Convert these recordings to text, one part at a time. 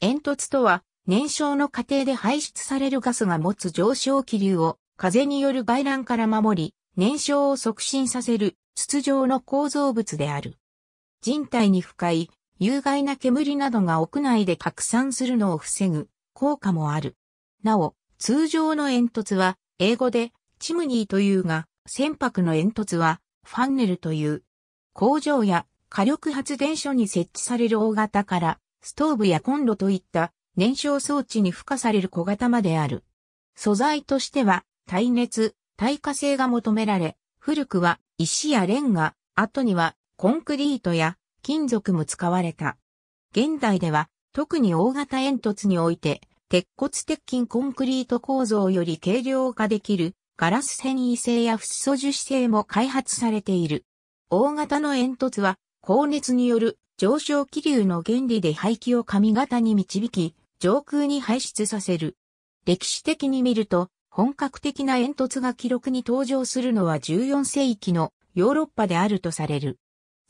煙突とは、燃焼の過程で排出されるガスが持つ上昇気流を風による外乱から守り、燃焼を促進させる筒状の構造物である。人体に深い有害な煙などが屋内で拡散するのを防ぐ効果もある。なお、通常の煙突は英語でチムニーというが、船舶の煙突はファンネルという工場や火力発電所に設置される大型からストーブやコンロといった燃焼装置に付加される小型まである。素材としては、耐熱、耐火性が求められ、古くは石やレンガ、後にはコンクリートや金属も使われた。現代では、特に大型煙突において、鉄骨鉄筋コンクリート構造より軽量化できるガラス繊維製やフッ素樹脂製も開発されている。大型の煙突は高熱による上昇気流の原理で排気を髪型に導き、上空に排出させる。歴史的に見ると、本格的な煙突が記録に登場するのは14世紀のヨーロッパであるとされる。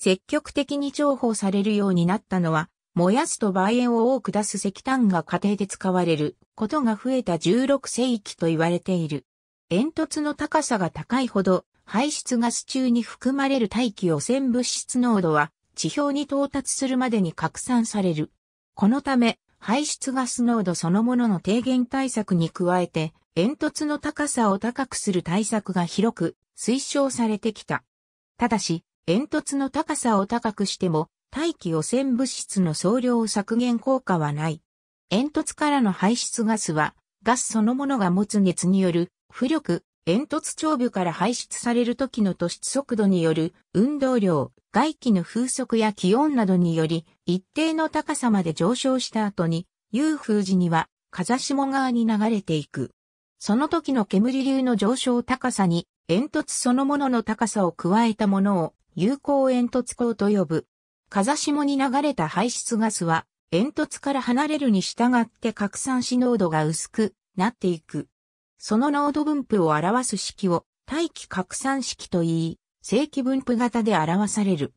積極的に重宝されるようになったのは、燃やすと梅煙を多く出す石炭が家庭で使われることが増えた16世紀と言われている。煙突の高さが高いほど、排出ガス中に含まれる大気汚染物質濃度は地表に到達するまでに拡散される。このため、排出ガス濃度そのものの低減対策に加えて、煙突の高さを高くする対策が広く推奨されてきた。ただし、煙突の高さを高くしても、大気汚染物質の総量削減効果はない。煙突からの排出ガスは、ガスそのものが持つ熱による、浮力、煙突長部から排出される時の突出速度による運動量、外気の風速や気温などにより、一定の高さまで上昇した後に、夕風時には風下側に流れていく。その時の煙流の上昇高さに、煙突そのものの高さを加えたものを、有効煙突光と呼ぶ。風下に流れた排出ガスは、煙突から離れるに従って拡散し濃度が薄くなっていく。その濃度分布を表す式を大気拡散式と言い、正規分布型で表される。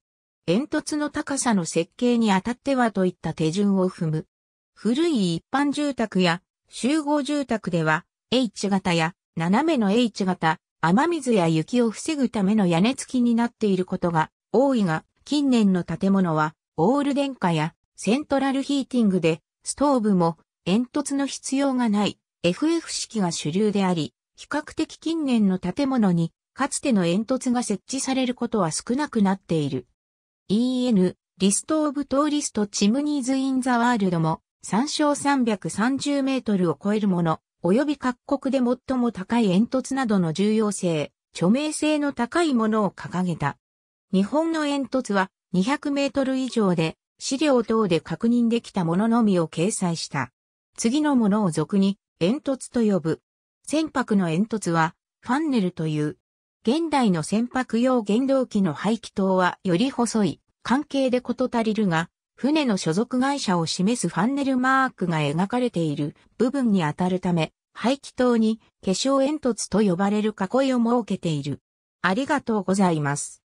煙突の高さの設計にあたってはといった手順を踏む。古い一般住宅や集合住宅では H 型や斜めの H 型、雨水や雪を防ぐための屋根付きになっていることが多いが、近年の建物はオール電化やセントラルヒーティングでストーブも煙突の必要がない FF 式が主流であり、比較的近年の建物にかつての煙突が設置されることは少なくなっている。EN、リストオブトーリストチムニーズインザワールドも、参照330メートルを超えるもの、及び各国で最も高い煙突などの重要性、著名性の高いものを掲げた。日本の煙突は200メートル以上で、資料等で確認できたもののみを掲載した。次のものを俗に煙突と呼ぶ。船舶の煙突は、ファンネルという現代の船舶用原動機の排気筒はより細い、関係でこと足りるが、船の所属会社を示すファンネルマークが描かれている部分に当たるため、排気筒に化粧煙突と呼ばれる囲いを設けている。ありがとうございます。